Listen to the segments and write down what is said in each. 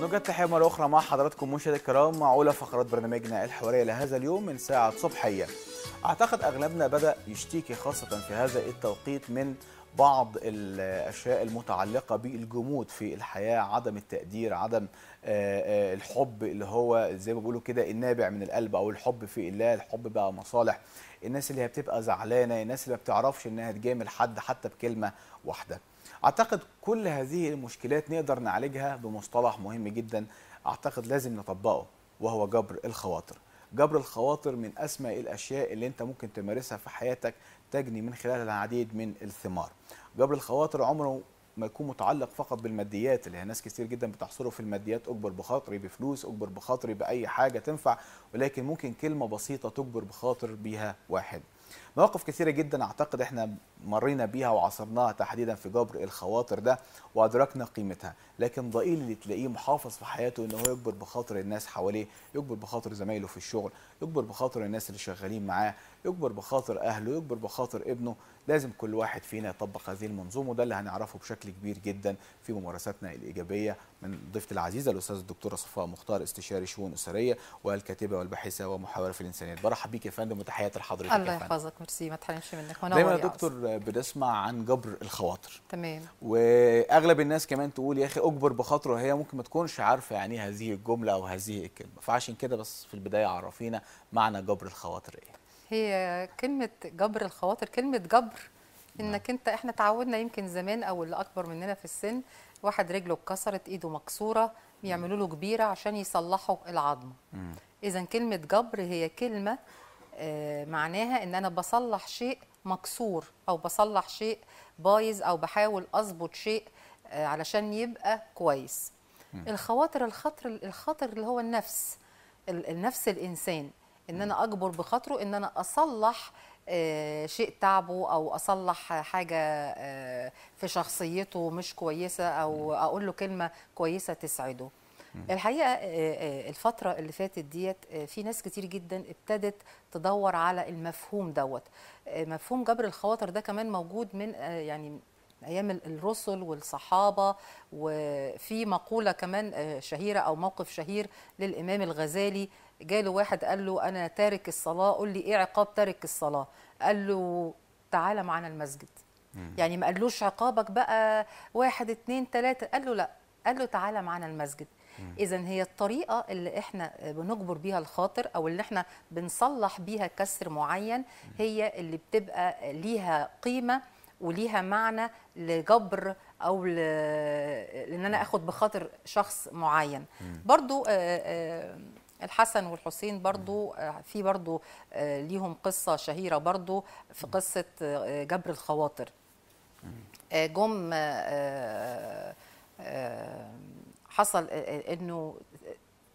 نوجد تحية مرة أخرى مع حضراتكم مشاهدي الكرام مع أولى فقرات برنامجنا الحوارية لهذا اليوم من ساعة صبحية. أعتقد أغلبنا بدأ يشتكي خاصة في هذا التوقيت من بعض الأشياء المتعلقة بالجمود في الحياة عدم التقدير عدم آه، آه، الحب اللي هو زي ما بيقولوا كده النابع من القلب أو الحب في الله الحب بقى مصالح الناس اللي هي بتبقى زعلانة الناس اللي ما بتعرفش إنها تجامل حد حتى بكلمة واحدة اعتقد كل هذه المشكلات نقدر نعالجها بمصطلح مهم جدا اعتقد لازم نطبقه وهو جبر الخواطر جبر الخواطر من اسمى الاشياء اللي انت ممكن تمارسها في حياتك تجني من خلالها العديد من الثمار جبر الخواطر عمره ما يكون متعلق فقط بالماديات اللي هي ناس كتير جدا بتحصره في الماديات اجبر بخاطري بفلوس اجبر بخاطري باي حاجه تنفع ولكن ممكن كلمه بسيطه تجبر بخاطر بيها واحد مواقف كثيره جدا اعتقد احنا مرينا بيها وعصرناها تحديدا في جبر الخواطر ده وادركنا قيمتها لكن ضئيل اللي تلاقيه محافظ في حياته ان هو يكبر بخاطر الناس حواليه يكبر بخاطر زمايله في الشغل يكبر بخاطر الناس اللي شغالين معاه يكبر بخاطر اهله يكبر بخاطر ابنه لازم كل واحد فينا يطبق هذه المنظومه وده اللي هنعرفه بشكل كبير جدا في ممارساتنا الايجابيه من ضيفتي العزيزه الاستاذه الدكتوره صفاء مختار استشاري شؤون اسريه والكاتبه والباحثه ومحاوره في الانسانيات برحب بيك يا فندم وتحياتي لحضرتك الله يحفظك ميرسي ما تحرمش منك وانا دايما يا دكتور بنسمع عن جبر الخواطر تمام واغلب الناس كمان تقول يا اخي اجبر بخاطره وهي ممكن ما تكونش عارفه يعني إيه هذه الجمله او هذه الكلمه فعشان كده بس في البدايه عرفينا معنى جبر الخواطر ايه هي كلمه جبر الخواطر كلمه جبر نعم. انك انت احنا تعودنا يمكن زمان او اللي اكبر مننا في السن واحد رجله اتكسرت ايده مكسوره يعملوا له كبيره عشان يصلحوا العظمه اذا كلمه جبر هي كلمه آه، معناها ان انا بصلح شيء مكسور او بصلح شيء بايظ او بحاول اظبط شيء آه، علشان يبقى كويس الخواطر الخطر الخطر اللي هو النفس النفس الانسان ان انا اجبر بخاطره ان انا اصلح آه، شيء تعبه او اصلح حاجه في شخصيته مش كويسه او اقول له كلمه كويسه تسعده الحقيقه آه، آه، الفتره اللي فاتت ديت آه، في ناس كتير جدا ابتدت تدور على المفهوم دوت مفهوم جبر الخواطر ده كمان موجود من يعني ايام الرسل والصحابه وفي مقوله كمان شهيره او موقف شهير للامام الغزالي جاله واحد قال له انا تارك الصلاه قول لي ايه عقاب تارك الصلاه قال له تعالى معنا المسجد مم. يعني ما قالوش عقابك بقى واحد اتنين تلاته قال له لا قال له تعالى معنا المسجد اذا هي الطريقه اللي احنا بنجبر بيها الخاطر او اللي احنا بنصلح بيها كسر معين هي اللي بتبقى ليها قيمه وليها معنى لجبر او لان ان انا اخد بخاطر شخص معين برضو آه، آه، الحسن والحسين برضو آه، في برضو ليهم قصه شهيره برضو في قصه جبر الخواطر جم حصل آه، آه، انه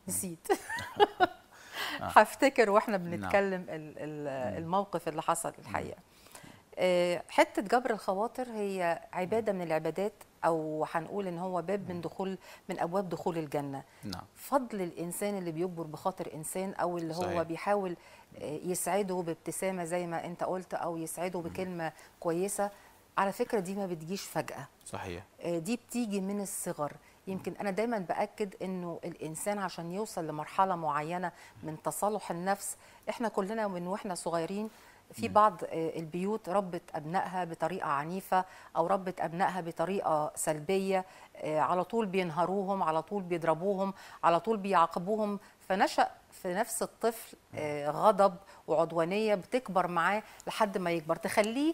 نسيت هفتكر واحنا نعم. بنتكلم الموقف اللي حصل الحقيقه آه، حته جبر الخواطر هي عباده من العبادات او هنقول ان هو باب من دخول من ابواب دخول الجنه نعم. فضل الانسان اللي بيجبر بخاطر انسان او اللي هو بيحاول يسعده بابتسامه زي ما انت قلت او يسعده بكلمه كويسه على فكره دي ما بتجيش فجاه صحيح دي بتيجي من الصغر يمكن انا دايما باكد انه الانسان عشان يوصل لمرحله معينه من تصالح النفس احنا كلنا من واحنا صغيرين في بعض آه، البيوت ربت ابنائها بطريقه عنيفه او ربت ابنائها بطريقه سلبيه آه، على طول بينهروهم على طول بيضربوهم على طول بيعاقبوهم فنشا في نفس الطفل آه، غضب وعدوانيه بتكبر معاه لحد ما يكبر تخليه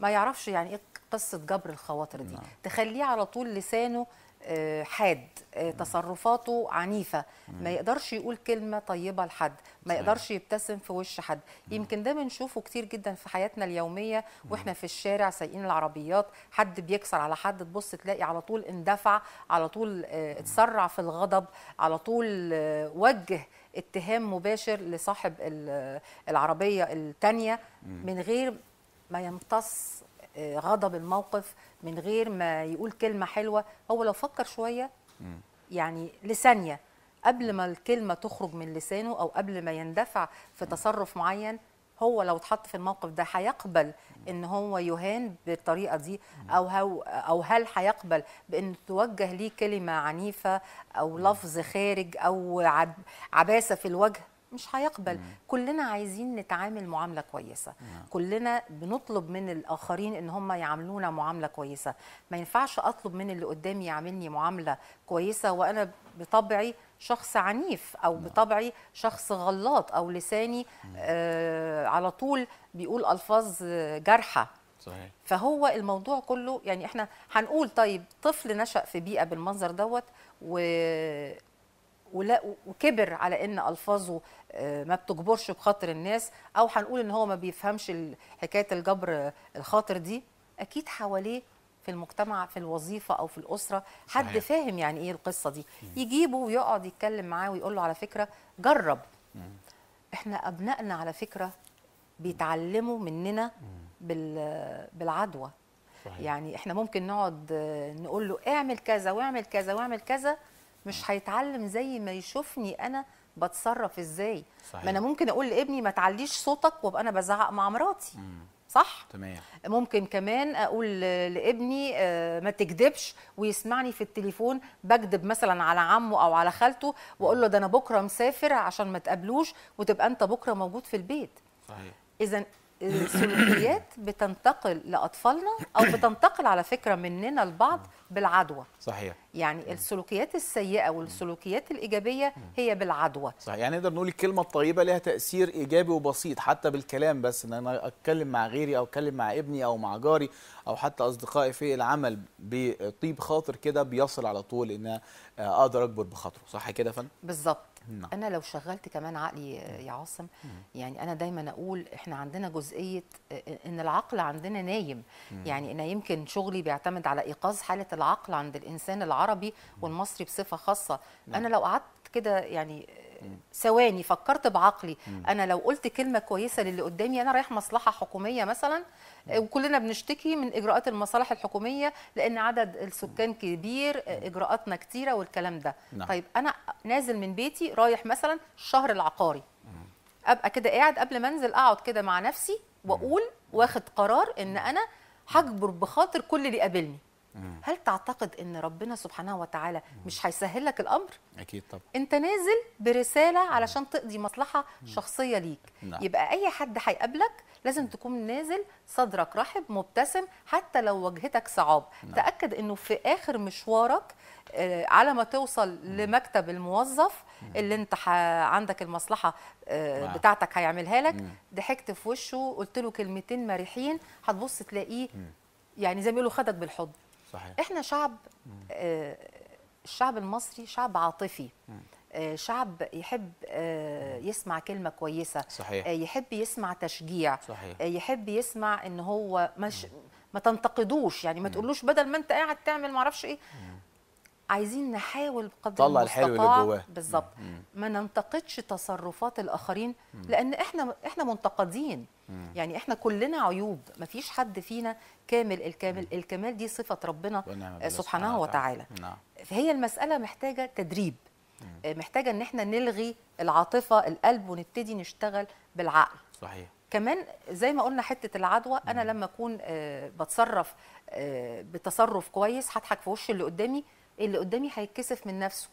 ما يعرفش يعني ايه قصه جبر الخواطر دي نعم. تخليه على طول لسانه آه، حاد آه، تصرفاته عنيفة ما يقدرش يقول كلمة طيبة لحد ما يقدرش يبتسم في وش حد يمكن ده بنشوفه كتير جدا في حياتنا اليومية واحنا في الشارع سايقين العربيات حد بيكسر على حد تبص تلاقي على طول اندفع على طول آه، اتسرع في الغضب على طول وجه اتهام مباشر لصاحب العربية التانية من غير ما يمتص غضب الموقف من غير ما يقول كلمه حلوه هو لو فكر شويه يعني لثانيه قبل ما الكلمه تخرج من لسانه او قبل ما يندفع في تصرف معين هو لو اتحط في الموقف ده هيقبل ان هو يهان بالطريقه دي او هو او هل هيقبل بان توجه ليه كلمه عنيفه او لفظ خارج او عب عباسه في الوجه مش هيقبل مم. كلنا عايزين نتعامل معامله كويسه مم. كلنا بنطلب من الاخرين ان هم يعاملونا معامله كويسه ما ينفعش اطلب من اللي قدامي يعاملني معامله كويسه وانا بطبعي شخص عنيف او بطبعي شخص غلاط او لساني آه على طول بيقول الفاظ آه، جارحه صحيح. فهو الموضوع كله يعني احنا هنقول طيب طفل نشأ في بيئه بالمنظر دوت و وكبر على ان الفاظه آه، ما بتجبرش بخاطر الناس او هنقول ان هو ما بيفهمش حكايه الجبر آه، الخاطر دي اكيد حواليه في المجتمع في الوظيفه او في الاسره حد صحيح. فاهم يعني ايه القصه دي يجيبه ويقعد يتكلم معاه ويقول له على فكره جرب احنا ابنائنا على فكره بيتعلموا مننا بالعدوى صحيح. يعني احنا ممكن نقعد آه، نقول له اعمل كذا واعمل كذا واعمل كذا مش هيتعلم زي ما يشوفني انا بتصرف ازاي صحيح. ما انا ممكن اقول لابني ما تعليش صوتك وابقى انا بزعق مع مراتي مم. صح تمام ممكن كمان اقول لابني آه، ما تكذبش ويسمعني في التليفون بكذب مثلا على عمه او على خالته واقول له ده انا بكره مسافر عشان ما تقابلوش وتبقى انت بكره موجود في البيت صحيح اذا السلوكيات بتنتقل لاطفالنا او بتنتقل على فكره مننا البعض بالعدوى صحيح يعني السلوكيات السيئه والسلوكيات الايجابيه هي بالعدوى صحيح يعني نقدر نقول الكلمه الطيبه لها تاثير ايجابي وبسيط حتى بالكلام بس ان انا اتكلم مع غيري او اتكلم مع ابني او مع جاري او حتى اصدقائي في العمل بطيب خاطر كده بيصل على طول ان اقدر اكبر بخاطره صح كده يا فندم بالظبط نعم. انا لو شغلت كمان عقلي آه، يا عاصم يعني انا دايما اقول احنا عندنا جزئيه آه، آه، ان العقل عندنا نايم يعني انا يمكن شغلي بيعتمد على ايقاظ حاله العقل عند الانسان العربي والمصري بصفه خاصه انا نعم. لو قعدت كده يعني ثواني فكرت بعقلي انا لو قلت كلمه كويسه للي قدامي انا رايح مصلحه حكوميه مثلا وكلنا بنشتكي من اجراءات المصالح الحكوميه لان عدد السكان كبير اجراءاتنا كتيره والكلام ده نعم. طيب انا نازل من بيتي رايح مثلا الشهر العقاري ابقى كده قاعد قبل ما انزل اقعد كده مع نفسي واقول واخد قرار ان انا هجبر بخاطر كل اللي قابلني هل تعتقد ان ربنا سبحانه وتعالى مش هيسهل لك الامر اكيد طبعا انت نازل برساله علشان تقضي مصلحه شخصيه ليك نعم. يبقى اي حد هيقابلك لازم تكون نازل صدرك رحب مبتسم حتى لو واجهتك صعاب نعم. تاكد انه في اخر مشوارك آه، على ما توصل لمكتب الموظف اللي انت ح... عندك المصلحه آه، نعم. بتاعتك هيعملها لك ضحكت في وشه قلت له كلمتين مريحين هتبص تلاقيه يعني زي ما بيقولوا خدك بالحضن صحيح. احنا شعب آه الشعب المصري شعب عاطفي آه، شعب يحب آه، يسمع كلمه كويسه صحيح. آه، يحب يسمع تشجيع صحيح. يحب يسمع ان هو مش ما تنتقدوش يعني ما تقولوش بدل ما انت قاعد تعمل ما اعرفش ايه مم. عايزين نحاول بقدر طلع الحلو اللي جواه بالظبط ما ننتقدش تصرفات الاخرين مم. لان احنا احنا منتقدين مم. يعني احنا كلنا عيوب ما فيش حد فينا كامل الكامل مم. الكمال دي صفه ربنا آه، سبحانه وتعالى نعم. فهي المساله محتاجه تدريب مم. آه، محتاجه ان احنا نلغي العاطفه القلب ونبتدي نشتغل بالعقل صحيح كمان زي ما قلنا حته العدوى انا لما اكون آه، بتصرف بتصرف كويس هضحك في وش اللي قدامي اللي قدامي هيتكسف من نفسه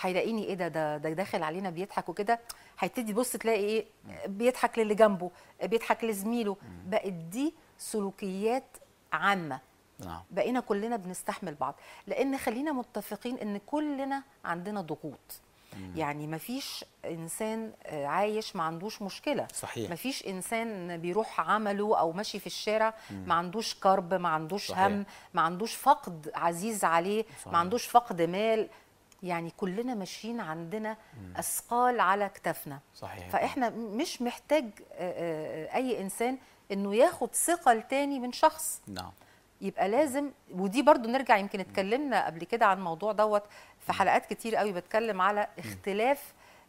هيلاقيني ايه ده ده ده داخل علينا بيضحك وكده هيبتدي يبص تلاقي ايه بيضحك للي جنبه بيضحك لزميله بقت دي سلوكيات عامه نعم بقينا كلنا بنستحمل بعض لان خلينا متفقين ان كلنا عندنا ضغوط يعني ما فيش انسان آه، عايش ما عندوش مشكله صحيح. ما فيش انسان بيروح عمله او ماشي في الشارع ما عندوش كرب ما عندوش صحيح. هم ما عندوش فقد عزيز عليه صحيح. ما عندوش فقد مال يعني كلنا ماشيين عندنا اثقال على كتفنا صحيح فاحنا مش محتاج آه، آه، اي انسان انه ياخد ثقل تاني من شخص نعم يبقى لازم ودي برضو نرجع يمكن اتكلمنا قبل كده عن الموضوع دوت في حلقات كتير قوي بتكلم على اختلاف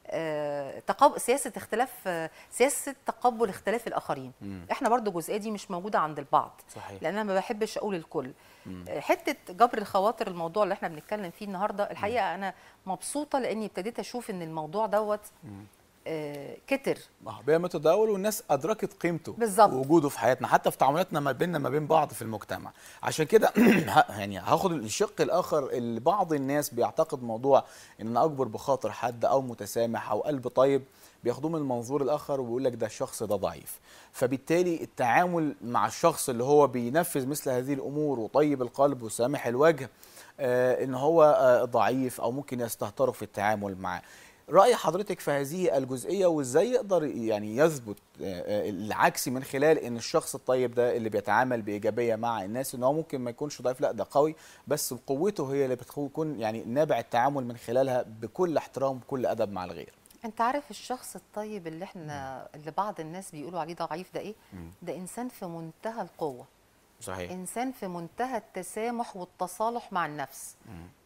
آه، تقبل سياسه اختلاف آه، سياسه تقبل اختلاف الاخرين مم. احنا برضو الجزئيه دي مش موجوده عند البعض صحيح. لان انا ما بحبش اقول الكل مم. آه، حته جبر الخواطر الموضوع اللي احنا بنتكلم فيه النهارده الحقيقه مم. انا مبسوطه لاني ابتديت اشوف ان الموضوع دوت مم. آه، كتر بقى متداول والناس ادركت قيمته بالظبط ووجوده في حياتنا حتى في تعاملاتنا ما بيننا ما بين بعض في المجتمع عشان كده يعني هاخد الشق الاخر اللي بعض الناس بيعتقد موضوع ان انا اكبر بخاطر حد او متسامح او قلب طيب بياخدوه من المنظور الاخر ويقول لك ده الشخص ده ضعيف فبالتالي التعامل مع الشخص اللي هو بينفذ مثل هذه الامور وطيب القلب وسامح الوجه آه ان هو آه ضعيف او ممكن يستهتروا في التعامل معاه راي حضرتك في هذه الجزئيه وازاي يقدر يعني يثبت آه، آه، العكس من خلال ان الشخص الطيب ده اللي بيتعامل بايجابيه مع الناس ان هو ممكن ما يكونش ضعيف لا ده قوي بس قوته هي اللي بتكون يعني نابع التعامل من خلالها بكل احترام وكل ادب مع الغير انت عارف الشخص الطيب اللي احنا اللي بعض الناس بيقولوا عليه ضعيف ده ايه ده انسان في منتهى القوه صحيح انسان في منتهى التسامح والتصالح مع النفس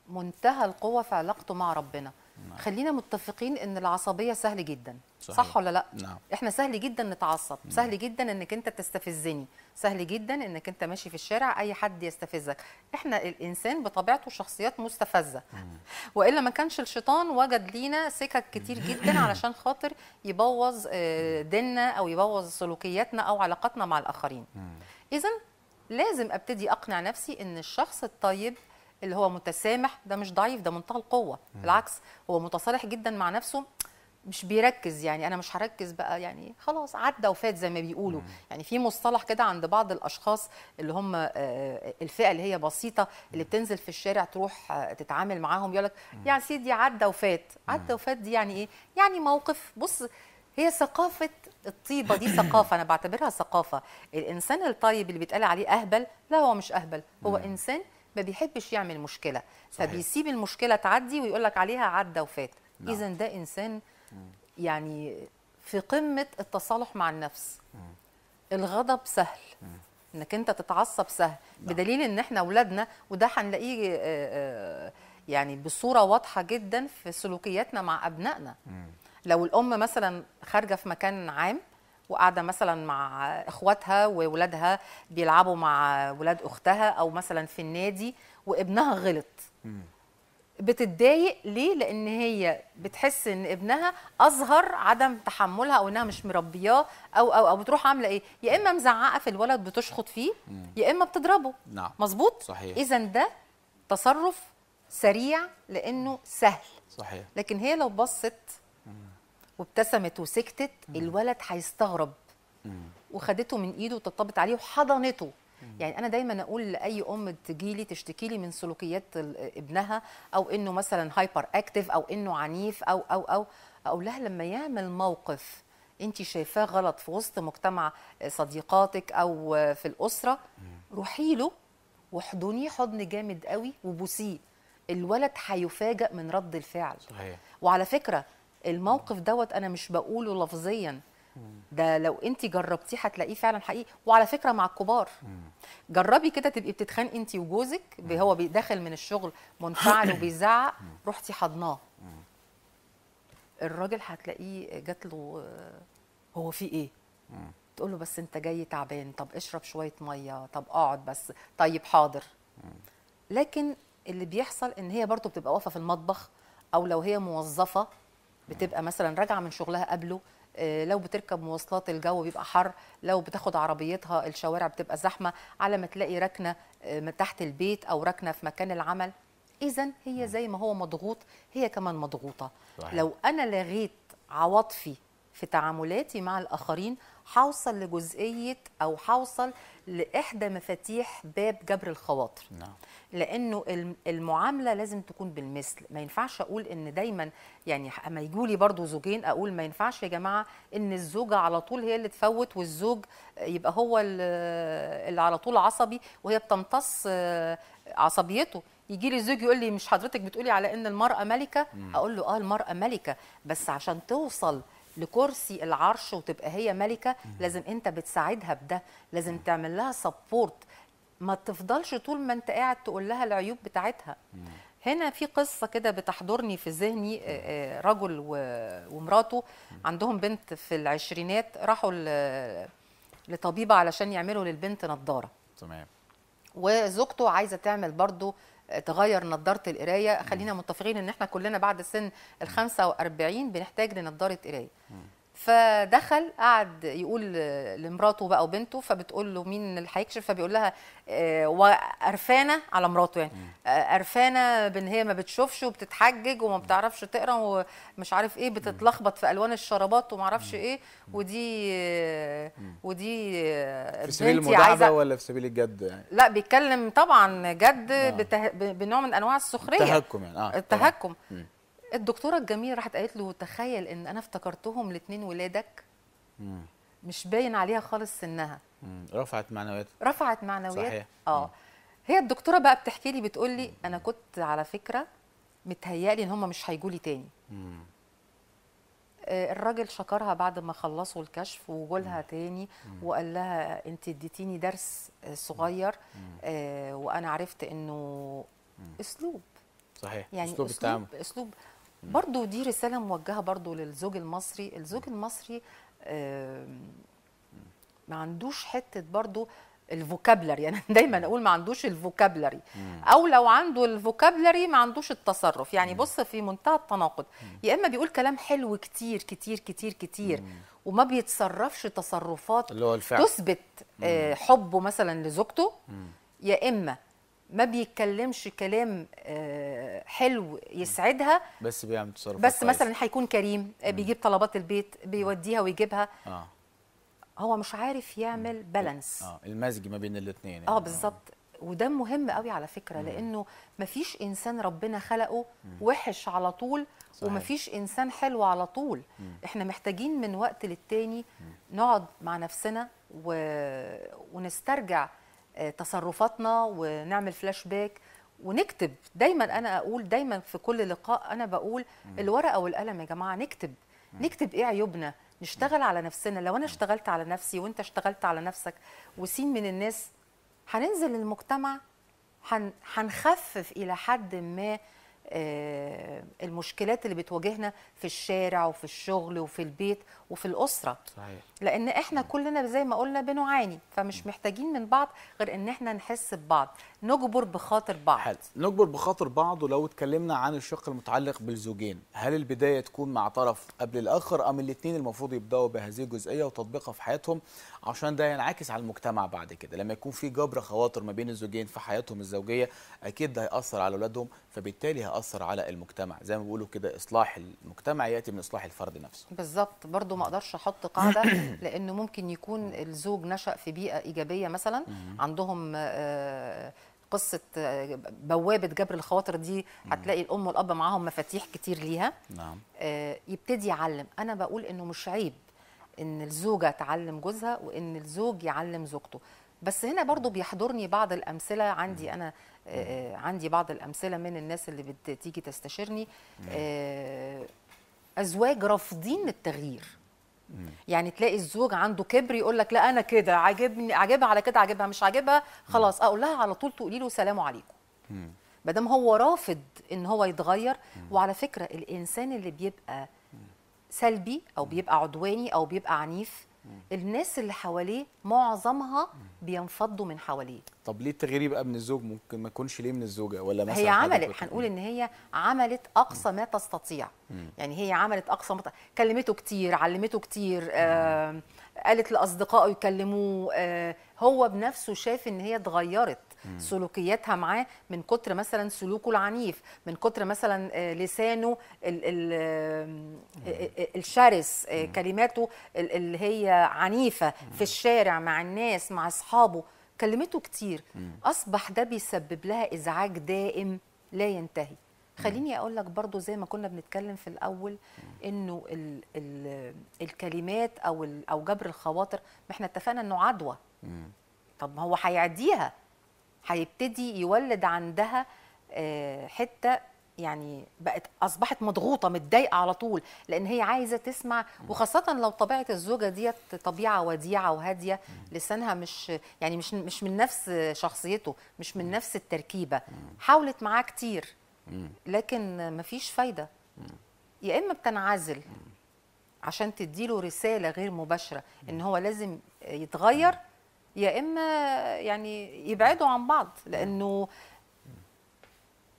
منتهى القوه في علاقته مع ربنا نعم. خلينا متفقين ان العصبيه سهل جدا صحيح. صح ولا لا نعم. احنا سهل جدا نتعصب نعم. سهل جدا انك انت تستفزني سهل جدا انك انت ماشي في الشارع اي حد يستفزك احنا الانسان بطبيعته شخصيات مستفزه مم. والا ما كانش الشيطان وجد لينا سكك كتير جدا علشان خاطر يبوظ آه، ديننا او يبوظ سلوكياتنا او علاقاتنا مع الاخرين اذا لازم ابتدي اقنع نفسي ان الشخص الطيب اللي هو متسامح ده مش ضعيف ده منتهى القوه بالعكس هو متصالح جدا مع نفسه مش بيركز يعني انا مش هركز بقى يعني خلاص عدى وفات زي ما بيقولوا مم. يعني في مصطلح كده عند بعض الاشخاص اللي هم آه، آه، الفئه اللي هي بسيطه اللي بتنزل في الشارع تروح آه، تتعامل معاهم يقول لك يا سيدي عدى وفات عدى وفات دي يعني ايه يعني موقف بص هي ثقافه الطيبه دي ثقافه انا بعتبرها ثقافه الانسان الطيب اللي بيتقال عليه اهبل لا هو مش اهبل هو مم. انسان ما بيحبش يعمل مشكله صحيح. فبيسيب المشكله تعدي ويقول لك عليها عدى وفات نعم. اذا ده انسان يعني في قمه التصالح مع النفس مم. الغضب سهل مم. انك انت تتعصب سهل نعم. بدليل ان احنا اولادنا وده هنلاقيه آه، آه، يعني بصوره واضحه جدا في سلوكياتنا مع ابنائنا مم. لو الام مثلا خارجه في مكان عام وقاعده مثلا مع اخواتها وولادها بيلعبوا مع ولاد اختها او مثلا في النادي وابنها غلط بتتضايق ليه لان هي بتحس ان ابنها اظهر عدم تحملها او انها مش مربياه او او او بتروح عامله ايه يا اما مزعقه في الولد بتشخط فيه يا اما بتضربه نعم مظبوط صحيح اذا ده تصرف سريع لانه سهل صحيح لكن هي لو بصت وابتسمت وسكتت الولد هيستغرب وخدته من ايده وطبطبت عليه وحضنته يعني انا دايما اقول لاي ام تجي لي تشتكي لي من سلوكيات ابنها او انه مثلا هايبر اكتف او انه عنيف او او او اقول لها لما يعمل موقف انت شايفاه غلط في وسط مجتمع صديقاتك او في الاسره روحي له واحضنيه حضن جامد قوي وبوسيه الولد هيفاجئ من رد الفعل صحيح. وعلى فكره الموقف دوت انا مش بقوله لفظيا ده لو انت جربتيه هتلاقيه فعلا حقيقي وعلى فكره مع الكبار جربي كده تبقي بتتخانقي انت وجوزك هو داخل من الشغل منفعل وبيزعق رحتي حضناه الراجل هتلاقيه جات له هو في ايه تقول له بس انت جاي تعبان طب اشرب شويه ميه طب اقعد بس طيب حاضر لكن اللي بيحصل ان هي برضو بتبقى واقفه في المطبخ او لو هي موظفه بتبقى مثلا راجعه من شغلها قبله آه، لو بتركب مواصلات الجو بيبقى حر لو بتاخد عربيتها الشوارع بتبقى زحمه على ما تلاقي ركنه آه، تحت البيت او ركنه في مكان العمل اذا هي زي ما هو مضغوط هي كمان مضغوطه صحيح. لو انا لغيت عواطفي في تعاملاتي مع الاخرين هوصل لجزئيه او هوصل لاحدى مفاتيح باب جبر الخواطر نعم. لانه المعامله لازم تكون بالمثل ما ينفعش اقول ان دايما يعني اما يجوا لي برضه زوجين اقول ما ينفعش يا جماعه ان الزوجه على طول هي اللي تفوت والزوج يبقى هو اللي على طول عصبي وهي بتمتص آه، عصبيته يجي لي زوج يقول لي مش حضرتك بتقولي على ان المراه ملكه اقول له اه المراه ملكه بس عشان توصل لكرسي العرش وتبقى هي ملكه لازم انت بتساعدها بده لازم تعمل لها سبورت ما تفضلش طول ما انت قاعد تقول لها العيوب بتاعتها هنا في قصه كده بتحضرني في ذهني آه، آه، رجل ومراته عندهم بنت في العشرينات راحوا لطبيبه علشان يعملوا للبنت نظاره تمام وزوجته عايزه تعمل برضه تغير نظاره القرايه خلينا متفقين ان احنا كلنا بعد سن ال 45 بنحتاج لنظاره قرايه فدخل قعد يقول لمراته بقى وبنته فبتقول له مين اللي هيكشف فبيقول لها آه، وقرفانه على مراته يعني آه، قرفانه بان هي ما بتشوفش وبتتحجج وما بتعرفش تقرا ومش عارف ايه بتتلخبط في الوان الشرابات وما اعرفش ايه ودي ودي آه، في سبيل المداعبه ولا في سبيل الجد يعني لا بيتكلم طبعا جد بنوع من انواع السخريه التهكم يعني اه التهكم الدكتوره الجميله راحت قالت له تخيل ان انا افتكرتهم الاثنين ولادك مم. مش باين عليها خالص سنها مم. رفعت معنويات رفعت معنويات صحيح اه مم. هي الدكتوره بقى بتحكي لي بتقول لي انا كنت على فكره متهيألي ان هم مش هيجوا لي تاني مم. آه، الراجل شكرها بعد ما خلصوا الكشف وجولها تاني وقال لها انت اديتيني درس آه، صغير آه وانا عرفت انه اسلوب صحيح يعني اسلوب, أسلوب التعامل اسلوب برضو دي رسالة موجهة برضو للزوج المصري الزوج المصري ما عندوش حتة برضو الفوكابلري يعني دايما اقول ما عندوش الفوكابلري او لو عنده الفوكابلري ما عندوش التصرف يعني بص في منتهى التناقض يا اما بيقول كلام حلو كتير كتير كتير كتير وما بيتصرفش تصرفات اللي هو الفعل. تثبت آه، حبه مثلا لزوجته يا اما ما بيتكلمش كلام آه، حلو يسعدها بس بيعمل تصرفات بس كويس. مثلا هيكون كريم آه، بيجيب طلبات البيت بيوديها ويجيبها آه. هو مش عارف يعمل بالانس اه المزج ما بين الاثنين يعني. اه بالظبط وده مهم قوي على فكره مم. لانه مفيش انسان ربنا خلقه مم. وحش على طول صحيح. ومفيش انسان حلو على طول مم. احنا محتاجين من وقت للتاني مم. نقعد مع نفسنا و... ونسترجع آه، تصرفاتنا ونعمل فلاش باك ونكتب دايما انا اقول دايما في كل لقاء انا بقول الورقه والقلم يا جماعه نكتب نكتب ايه عيوبنا نشتغل على نفسنا لو انا اشتغلت على نفسي وانت اشتغلت على نفسك وسين من الناس هننزل المجتمع هنخفف الى حد ما آه، المشكلات اللي بتواجهنا في الشارع وفي الشغل وفي البيت وفي الاسره صحيح لان احنا كلنا زي ما قلنا بنعاني فمش محتاجين من بعض غير ان احنا نحس ببعض نجبر بخاطر بعض حل. نجبر بخاطر بعض ولو اتكلمنا عن الشق المتعلق بالزوجين هل البدايه تكون مع طرف قبل الاخر ام الاثنين المفروض يبداوا بهذه الجزئيه وتطبيقها في حياتهم عشان ده ينعكس على المجتمع بعد كده لما يكون في جبر خواطر ما بين الزوجين في حياتهم الزوجيه اكيد ده هياثر على اولادهم فبالتالي هياثر على المجتمع زي ما بيقولوا كده اصلاح المجتمع ياتي من اصلاح الفرد نفسه بالظبط برضو ما اقدرش احط قاعده لانه ممكن يكون الزوج نشا في بيئه ايجابيه مثلا عندهم آه، قصه آه، بوابه جبر الخواطر دي هتلاقي الام والاب معاهم مفاتيح كتير ليها نعم آه، يبتدي يعلم انا بقول انه مش عيب ان الزوجه تعلم جوزها وان الزوج يعلم زوجته بس هنا برضو بيحضرني بعض الامثله عندي انا عندي بعض الامثله من الناس اللي بتيجي تستشيرني ازواج رافضين التغيير يعني تلاقي الزوج عنده كبر يقول لك لا انا كده عاجبني عاجبها على كده عاجبها مش عاجبها خلاص اقول لها على طول تقولي له سلام عليكم ما دام هو رافض ان هو يتغير وعلى فكره الانسان اللي بيبقى سلبي او بيبقى عدواني او بيبقى عنيف الناس اللي حواليه معظمها بينفضوا من حواليه طب ليه التغيير يبقى من الزوج ممكن ما يكونش ليه من الزوجه ولا مثلا هي عملت هنقول ان هي عملت اقصى ما تستطيع مم. يعني هي عملت اقصى ما كلمته كتير علمته كتير آه قالت لاصدقائه يكلموه آه هو بنفسه شاف ان هي اتغيرت سلوكياتها معاه من كتر مثلا سلوكه العنيف من كتر مثلا آه، لسانه الـ الـ آه، آه، الشرس كلماته اللي هي عنيفه في الشارع مع الناس مع اصحابه كلمته كتير اصبح ده بيسبب لها ازعاج دائم لا ينتهي خليني اقول لك برضو زي ما كنا بنتكلم في الاول انه الـ الـ الكلمات او او جبر الخواطر ما احنا اتفقنا انه عدوى طب ما هو هيعديها هيبتدي يولد عندها آه، حته يعني بقت اصبحت مضغوطه متضايقه على طول لان هي عايزه تسمع وخاصه لو طبيعه الزوجه ديت طبيعه وديعه وهاديه لسانها مش يعني مش مش من نفس شخصيته مش من نفس التركيبه حاولت معاه كتير لكن مفيش فايده يا اما بتنعزل عشان تديله رساله غير مباشره ان هو لازم يتغير يا اما يعني يبعدوا عن بعض لانه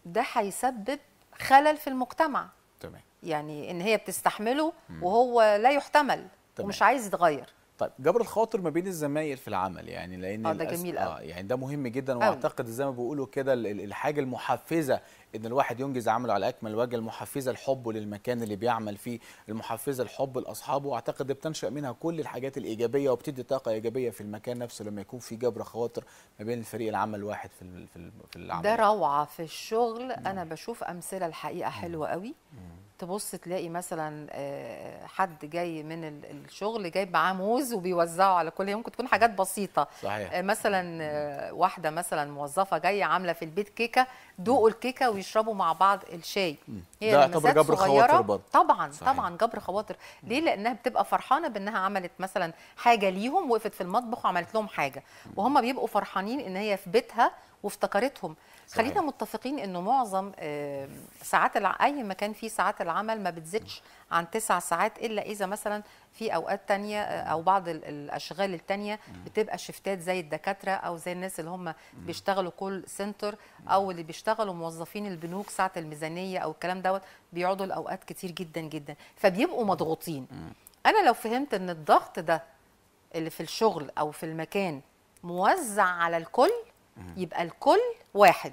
ده هيسبب خلل في المجتمع تمام يعني ان هي بتستحمله وهو لا يحتمل تمام. ومش عايز يتغير طيب جبر الخاطر ما بين الزمايل في العمل يعني لان اه ده جميل قوي آه يعني ده مهم جدا واعتقد زي ما بيقولوا كده الحاجه المحفزه ان الواحد ينجز عمله على اكمل وجه المحفزه الحب للمكان اللي بيعمل فيه المحفزه الحب لاصحابه واعتقد بتنشا منها كل الحاجات الايجابيه وبتدي طاقه ايجابيه في المكان نفسه لما يكون في جبر خواطر ما بين الفريق العمل الواحد في في العمل ده روعه في الشغل مم. نعم. انا بشوف امثله الحقيقه حلوه قوي مم. تبص تلاقي مثلا آه، حد جاي من الشغل جايب معاه موز وبيوزعه على كل ممكن تكون حاجات بسيطه صحيح. آه، مثلا آه، واحده مثلا موظفه جايه عامله في البيت كيكه دوقوا الكيكه ويشربوا مع بعض الشاي هي ده يعتبر جبر خواطر برضه طبعا صحيح. طبعا جبر خواطر ليه لانها بتبقى فرحانه بانها عملت مثلا حاجه ليهم وقفت في المطبخ وعملت لهم حاجه وهم بيبقوا فرحانين ان هي في بيتها وافتكرتهم صحيح. خلينا متفقين انه معظم ساعات الع... اي مكان فيه ساعات العمل ما بتزيدش عن تسع ساعات الا اذا مثلا في اوقات تانية آه، او بعض الاشغال التانية بتبقى شفتات زي الدكاتره او زي الناس اللي هم بيشتغلوا كول سنتر او اللي بيشتغلوا موظفين البنوك ساعه الميزانيه او الكلام دوت بيقعدوا الاوقات كتير جدا جدا فبيبقوا مضغوطين انا لو فهمت ان الضغط ده اللي في الشغل او في المكان موزع على الكل يبقى الكل واحد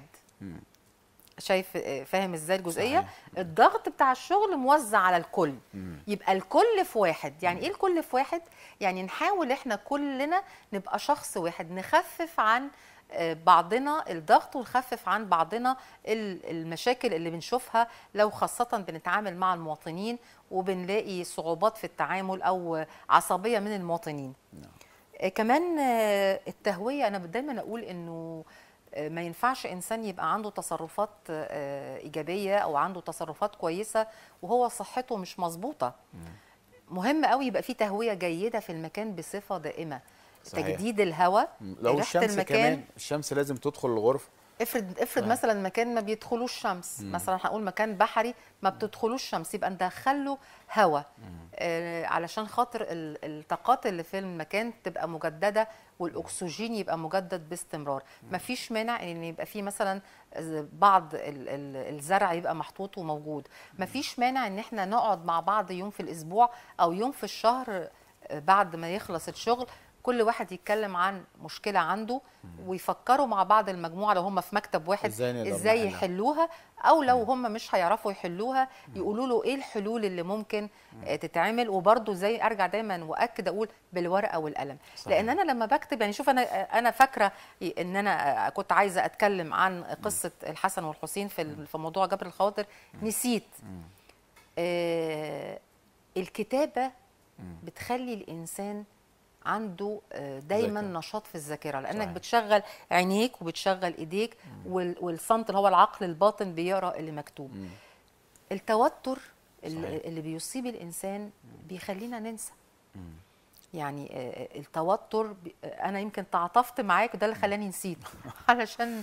شايف آه، فاهم ازاي الجزئيه الضغط بتاع الشغل موزع على الكل يبقى الكل في واحد يعني ايه الكل في واحد يعني نحاول احنا كلنا نبقى شخص واحد نخفف عن آه، بعضنا الضغط ونخفف عن بعضنا المشاكل اللي بنشوفها لو خاصة بنتعامل مع المواطنين وبنلاقي صعوبات في التعامل أو عصبية من المواطنين نعم. آه، كمان آه، التهويه انا دايما اقول انه آه، ما ينفعش انسان يبقى عنده تصرفات ايجابيه او عنده تصرفات كويسه وهو صحته مش مظبوطه مهم قوي يبقى في تهويه جيده في المكان بصفه دائمه صحيح. تجديد الهواء لو الشمس المكان كمان الشمس لازم تدخل الغرفه افرض افرض طيب. مثلا مكان ما بيدخلوش شمس مم. مثلا هقول مكان بحري ما بتدخلوش شمس يبقى له هواء آه علشان خاطر الطاقات اللي في المكان تبقى مجدده والاكسجين يبقى مجدد باستمرار ما فيش مانع ان يبقى في مثلا بعض الزرع يبقى محطوط وموجود ما فيش مانع ان احنا نقعد مع بعض يوم في الاسبوع او يوم في الشهر آه، بعد ما يخلص الشغل كل واحد يتكلم عن مشكله عنده ويفكروا مع بعض المجموعه لو هم في مكتب واحد ازاي, إزاي يحلوها او لو هم مش هيعرفوا يحلوها يقولوا له ايه الحلول اللي ممكن آه، تتعمل وبرده زي ارجع دايما واكد اقول بالورقه والقلم لان انا لما بكتب يعني شوف انا آه، انا فاكره ان انا آه، كنت عايزه اتكلم عن قصه الحسن والحسين في في موضوع جبر الخواطر نسيت الكتابه بتخلي الانسان عنده آه، دايما ذاكرة. نشاط في الذاكره لانك صحيح. بتشغل عينيك وبتشغل ايديك مم. والصمت اللي هو العقل الباطن بيقرا اللي مكتوب مم. التوتر صحيح. اللي بيصيب الانسان بيخلينا ننسى مم. يعني آه، آه، التوتر آه، انا يمكن تعاطفت معاك وده اللي خلاني نسيت علشان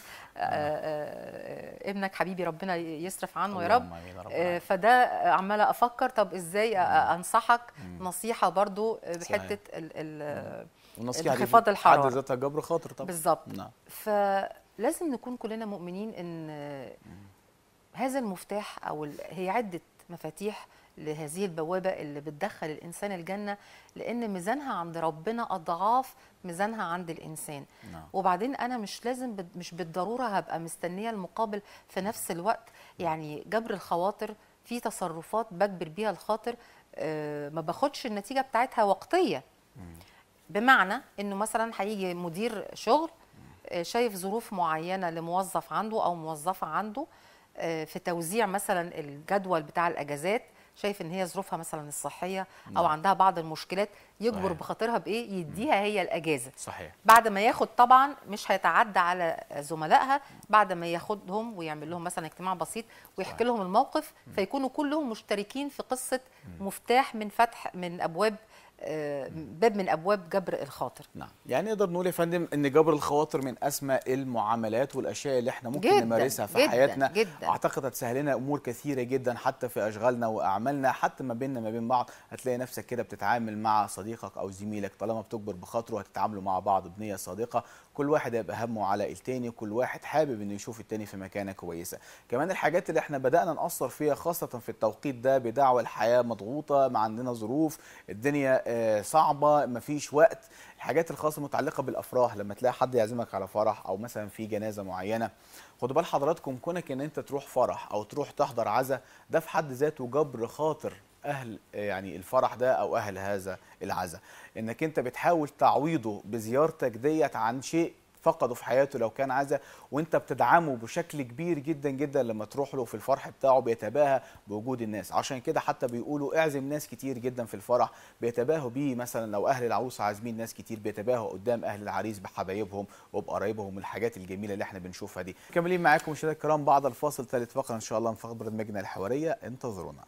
ابنك حبيبي ربنا يصرف عنه يا رب فده عماله افكر طب ازاي انصحك نصيحه برضو بحته انخفاض الحراره حد ذاتها جبر خاطر طبعا بالظبط نعم. فلازم نكون كلنا مؤمنين ان هذا المفتاح او هي عده مفاتيح لهذه البوابه اللي بتدخل الانسان الجنه لان ميزانها عند ربنا اضعاف ميزانها عند الانسان نعم. وبعدين انا مش لازم مش بالضروره هبقى مستنيه المقابل في نفس الوقت نعم. يعني جبر الخواطر في تصرفات بجبر بيها الخاطر آه ما باخدش النتيجه بتاعتها وقتيه بمعنى انه مثلا هيجي مدير شغل آه، شايف ظروف معينه لموظف عنده او موظفه عنده آه، في توزيع مثلا الجدول بتاع الاجازات شايف ان هي ظروفها مثلا الصحيه او نعم. عندها بعض المشكلات يجبر صحيح. بخاطرها بايه يديها هي الاجازه صحيح بعد ما ياخد طبعا مش هيتعدى على زملائها بعد ما ياخدهم ويعمل لهم مثلا اجتماع بسيط ويحكي لهم الموقف فيكونوا كلهم مشتركين في قصه مفتاح من فتح من ابواب آه، باب من ابواب جبر الخاطر نعم يعني نقدر نقول يا فندم ان جبر الخواطر من اسمى المعاملات والاشياء اللي احنا ممكن جداً نمارسها في جداً حياتنا جداً اعتقد هتسهل لنا امور كثيره جدا حتى في اشغالنا واعمالنا حتى ما بيننا ما بين بعض هتلاقي نفسك كده بتتعامل مع صديقك او زميلك طالما بتجبر بخاطره هتتعاملوا مع بعض بنيه صادقه كل واحد هيبقى همه على التاني كل واحد حابب انه يشوف التاني في مكانه كويسه كمان الحاجات اللي احنا بدانا ناثر فيها خاصه في التوقيت ده بدعوى الحياه مضغوطه ما عندنا ظروف الدنيا آه، صعبه ما فيش وقت الحاجات الخاصه المتعلقه بالافراح لما تلاقي حد يعزمك على فرح او مثلا في جنازه معينه خدوا بال حضراتكم كونك ان انت تروح فرح او تروح تحضر عزا ده في حد ذاته جبر خاطر اهل يعني الفرح ده او اهل هذا العزاء انك انت بتحاول تعويضه بزيارتك ديت عن شيء فقده في حياته لو كان عزا وانت بتدعمه بشكل كبير جدا جدا لما تروح له في الفرح بتاعه بيتباهى بوجود الناس عشان كده حتى بيقولوا اعزم ناس كتير جدا في الفرح بيتباهوا بيه مثلا لو اهل العروس عازمين ناس كتير بيتباهوا قدام اهل العريس بحبايبهم وبقرايبهم الحاجات الجميله اللي احنا بنشوفها دي مكملين معاكم مشاهدينا الكرام بعد الفاصل ثالث فقره ان شاء الله في برنامجنا الحواريه انتظرونا